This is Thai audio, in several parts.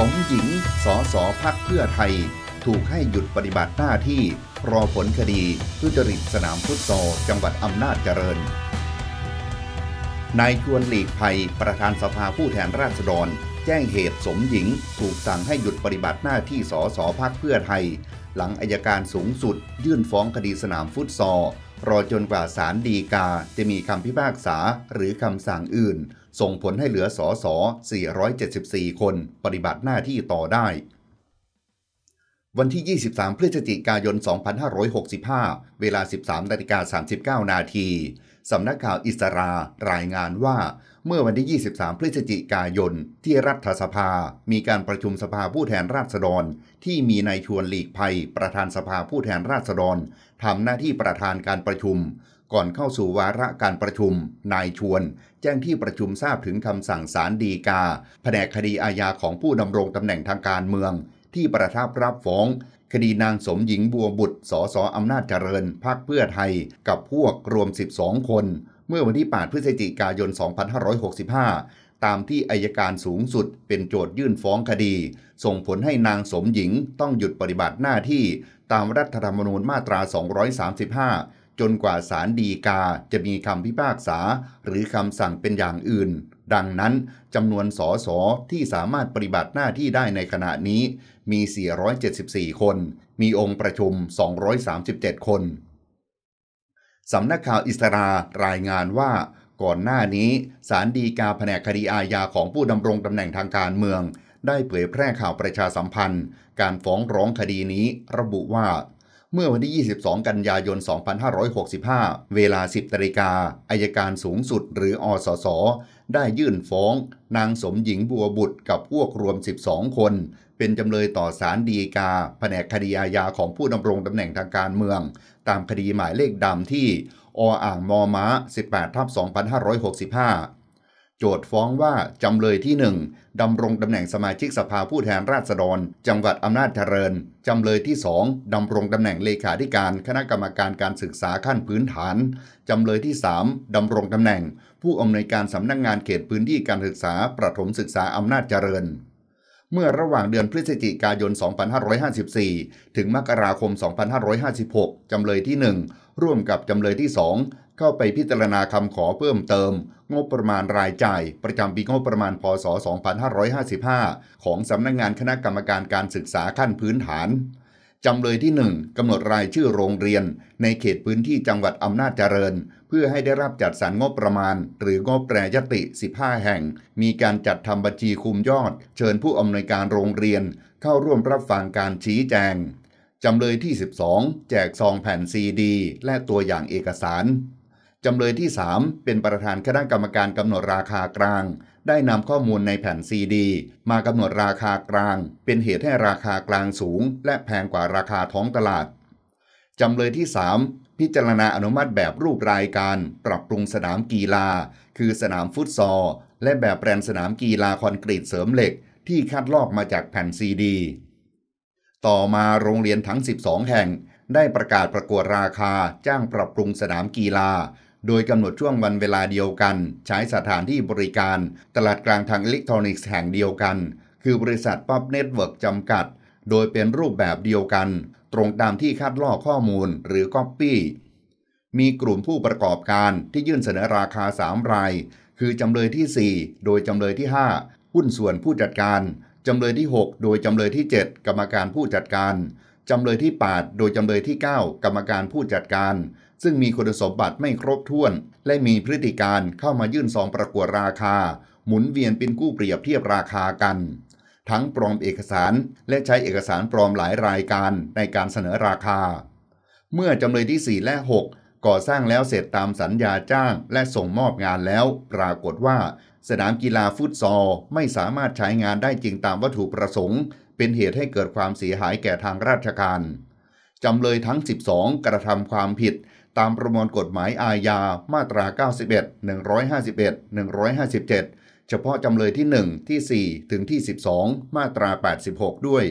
สมหญิง สสพักเพื่อไทย ถูกให้หยุดปฏิบัติหน้าที่รอผลคดีทุจริตสนามฟุตซอลจังหวัดอำนาจเจริญ นายชวนหลีกภัย ประธานสภาผู้แทนราษฎร แจ้งเหตุสมหญิง ถูกสั่งให้หยุดปฏิบัติหน้าที่สสพักเพื่อไทย หลังอายการสูงสุด ยื่นฟ้องคดีสนามฟุตซอลรอจนกว่าศาลฎีกา จะมีคำพิพากษาหรือคำสั่งอื่นส่งผลให้เหลือสอสอ474 คนปฏิบัติหน้าที่ต่อได้ วันที่ 23 พฤศจิกายน 2565 เวลา 13นาฬิกา39 นาที สำนักข่าวอิสรารายงานว่า เมื่อวันที่ 23 พฤศจิกายน ที่รัฐสภา มีการประชุมสภาผู้แทนราษฎรที่มีนายชวนหลีกภัย ประธานสภาผู้แทนราษฎรทำหน้าที่ประธานการประชุมก่อนเข้าสู่วาระการประชุม นายชวน แจ้งที่ประชุมทราบถึงคำสั่งศาลฎีกาแผนกคดีอาญาของผู้ดำรงตำแหน่งทางการเมือง ที่ประทับรับฟ้อง คดีนางสมหญิงบัวบุตรสอสออำนาจเจริญพักคเพื่อไทยกับพวกรวม 12 คน เมื่อวันที่ 8 พฤศจิกายน 2565 ตามที่อายการสูงสุดเป็นโจทยื่นฟ้องคดี ส่งผลให้นางสมหญิง ต้องหยุดปฏิบัติหน้าที่ตามรัฐธรรมนูญมาตรา 235จนกว่าศาลฎีกาจะมีคำพิพากษา หรือคำสั่งเป็นอย่างอื่น ดังนั้นจำนวนสสที่สามารถปฏิบัติหน้าที่ได้ในขณะนี้มี 474 คน มีองค์ประชุม 237 คน สำนักข่าวอิสรา รายงานว่า ก่อนหน้านี้ สารดีกาแผนกคดีอาญาของผู้ดำรงตำแหน่งทางการเมือง ได้เผยแพร่ข่าวประชาสัมพันธ์ การฟ้องร้องคดีนี้ ระบุว่าเมื่อวันที่ 22 กันยายน 2565 เวลา 10นาฬิกา อายการสูงสุด หรืออสส ได้ยื่นฟ้อง นางสมหญิงบัวบุตรกับพวกรวม 12 คน เป็นจำเลยต่อศาลฎีกา แผนกคดีอาญาของผู้ดำรงตำแหน่งทางการเมือง ตามคดีหมายเลขดำที่ ออ่างมอม้า18ทับ2565โจทฟ้องว่าจำเลยที่ 1ดำรงตำแหน่งสมาชิกสภาผู้แทนราษฎรจังหวัดอำนาจเจริญจำเลยที่ 2ดำรงตำแหน่งเลขาธิการคณะกรรมการการศึกษาขั้นพื้นฐานจำเลยที่ 3ดำรงตำแหน่ง ผู้อำนวยการสำนักงงานเขตพื้นที่การศึกษา ประถมศึกษาอำนาจเจริญ เมื่อระหว่างเดือนพฤศจิกายน 2554 ถึงมกราคม 2556 จำเลยที่ 1 ร่วมกับจำเลยที่2เข้าไปพิจารณาคำขอเพิ่มเติม งบประมาณรายจ่าย ประจำปีงบประมาณ พศ 2555 ของสำนักงงานคณะกรรมการการศึกษาขั้นพื้นฐาน จำเลยที่ 1กำหนดรายชื่อโรงเรียน ในเขตพื้นที่จังหวัดอำนาจเจริญ เพื่อให้ได้รับจัดสรรงบประมาณ หรืองบแปรยติ 15 แห่ง มีการจัดทำบัญชีคุมยอด เชิญผู้อำนวยการโรงเรียนเข้าร่วมรับฟังการชี้แจงจำเลยที่ 12 แจกซองแผ่นซีดีและตัวอย่างเอกสารจำเลยที่ 3 เป็นประธานคณะกรรมการกำหนดราคากลาง ได้นำข้อมูลในแผ่นซีดีมากำหนดราคากลาง เป็นเหตุให้ราคากลางสูง และแพงกว่าราคาท้องตลาดจำเลยที่3พิจารณาอนุมัติแบบรูปรายการ ปรับปรุงสนามกีฬา คือสนามฟุตซอลและแบบแปลนสนามกีฬาคอนกรีตเสริมเหล็ก ที่คัดลอกมาจากแผ่นซีดี ต่อมาโรงเรียนทั้ง 12 แห่งได้ประกาศประกวดราคาจ้างปรับปรุงสนามกีฬาโดยกำหนดช่วงวันเวลาเดียวกัน ใช้สถานที่บริการ ตลาดกลางทางอิเล็กทรอนิกส์แห่งเดียวกัน คือบริษัทป๊อปเน็ตเวิร์กจำกัด โดยเป็นรูปแบบเดียวกัน ตรงตามที่คัดลอกข้อมูลหรือก๊อปปี้มีกลุ่มผู้ประกอบการที่ยื่นเสนอราคา 3 ราย คือ จำเลยที่ 4 โดยจำเลยที่ 5 หุ้นส่วนผู้จัดการ จำเลยที่ 6 โดยจำเลยที่ 7 กรรมการผู้จัดการจำเลยที่8โดยจำเลยที่ 9 กรรมการผู้จัดการซึ่งมีคุณสมบัติไม่ครบถ้วนและมีพฤติการเข้ามายื่นซองประกวดราคา หมุนเวียนเป็นกู้เปรียบเทียบราคากัน ทั้งปลอมเอกสารและใช้เอกสารปลอมหลายรายการในการเสนอราคา เมื่อจำเลยที่ 4 และ 6 ก่อสร้างแล้วเสร็จตามสัญญาจ้างและส่งมอบงานแล้ว ปรากฏว่า สนามกีฬาฟุตซอลไม่สามารถใช้งานได้จริงตามวัตถุประสงค์ เป็นเหตุให้เกิดความเสียหายแก่ทางราชการจำเลยทั้ง 12 กระทำความผิดตามประมวลกฎหมายอาญา มาตรา 91 151 157 เฉพาะจำเลยที่1ที่ 4 ถึงที่ 12 มาตรา 86 ด้วย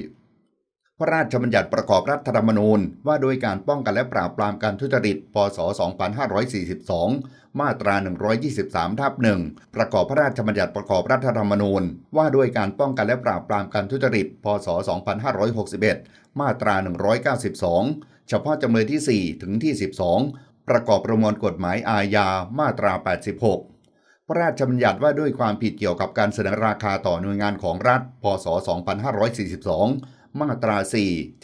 พระราชบัญญัติประกอบรัฐธรรมนูญ ว่าโดยการป้องกันและปราบปรามการทุจริต พศ 2542 มาตรา 123ทับ1ประกอบพระราชบัญญัติประกอบรัฐธรรมนูญ ว่าโดยการป้องกันและปราบปรามการทุจริต พศ 2561 มาตรา 192เฉพาะจำเลยที่4ถึงที่12 ประกอบประมวลกฎหมายอาญามาตรา86พระราชบัญญัติว่าด้วยความผิดเกี่ยวกับการเสนอราคาต่อหน่วยงานของรัฐ พศ 2542 มาตรา 4 7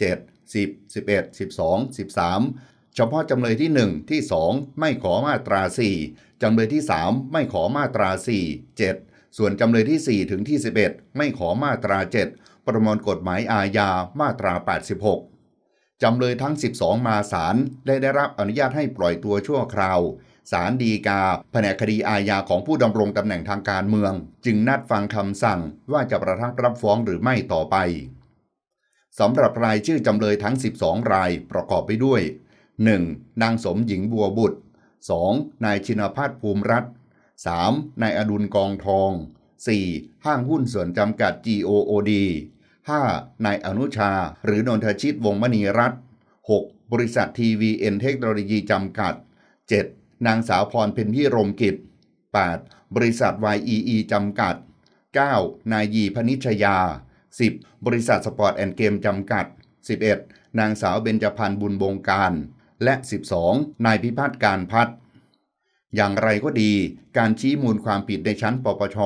10 11 12 13เฉพาะจำเลยที่1ที่2 ไม่ขอมาตรา 4จำเลยที่ 3 ไม่ขอมาตรา 4 7 ส่วนจำเลยที่4ถึงที่11 ไม่ขอมาตรา 7 ประมวลกฎหมายอาญามาตรา86จำเลยทั้ง 12 มาศาลได้ได้รับอนุญาตให้ปล่อยตัวชั่วคราวศาลดีกา แผนกคดีอาญาของผู้ดำรงตำแหน่งทางการเมือง จึงนัดฟังคำสั่งว่าจะประทับรับฟ้องหรือไม่ต่อไป สำหรับรายชื่อจำเลยทั้ง 12 รายประกอบไปด้วย 1. นางสมหญิงบัวบุตร 2. นายชินภัทรภูมิรัตน์ 3. นายอดุลกองทอง 4. ห้างหุ้นส่วนจำกัด GOOD 5. นายอนุชา หรือนนทชิตวงมณีรัตน์ 6. บริษัททีวีเอ็นเทคโนโลยีจำกัด 7. นางสาวพรเพ็ญพิรมกิจ 8. บริษัท YEE จำกัด 9. นายยีพนิชยา 10. บริษัทสปอร์ตแอนด์เกมจำกัด 11. นางสาวเบญจพันธ์บุญบงการ และ 12. นายพิพัฒน์การพัฒอย่างไรก็ดี การชี้มูลความผิดในชั้นปปช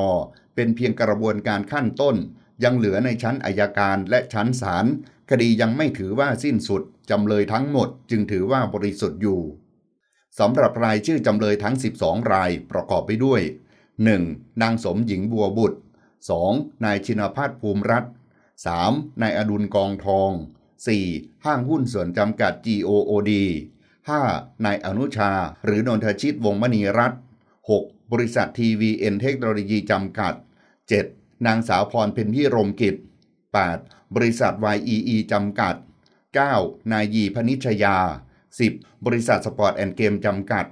เป็นเพียงกระบวนการขั้นต้นยังเหลือในชั้นอายการและชั้นศาลคดียังไม่ถือว่าสิ้นสุด จำเลยทั้งหมด จึงถือว่าบริสุทธิ์อยู่ สำหรับรายชื่อจำเลยทั้ง 12 รายประกอบไปด้วย 1. นางสมหญิงบัวบุตร 2. นายชินพาตภูมิรัต 3. นายอดุลกองทอง 4. ห้างหุ้นส่วนจำกัด GOOD 5. นายอนุชาหรือนนทชิตวงมณีรัตน์ 6. บริษัททีวีเอ็นเทคโนโลยีจำกัด 7. นางสาวพรเพ็ญยี่รมกิจ 8. บริษัท YEE จำกัด 9. นายยีพนิชยา 10. บริษัทสปอร์ตแอนด์เกมจำกัด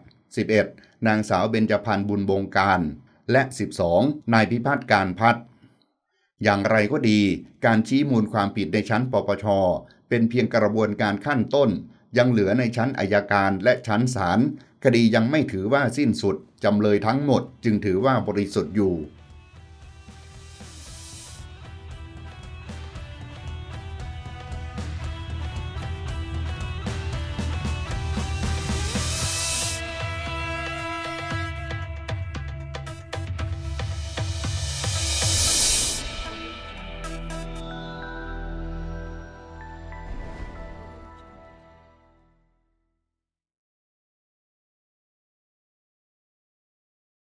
11. นางสาวเบญจพันธ์บุญบงการ และ 12. นายพิพัฒน์การพัฒน์ อย่างไรก็ดี การชี้มูลความผิดในชั้นปปช เป็นเพียงกระบวนการขั้นต้น ยังเหลือในชั้นอายการและชั้นศาลคดียังไม่ถือว่าสิ้นสุด จำเลยทั้งหมด จึงถือว่าบริสุทธิ์อยู่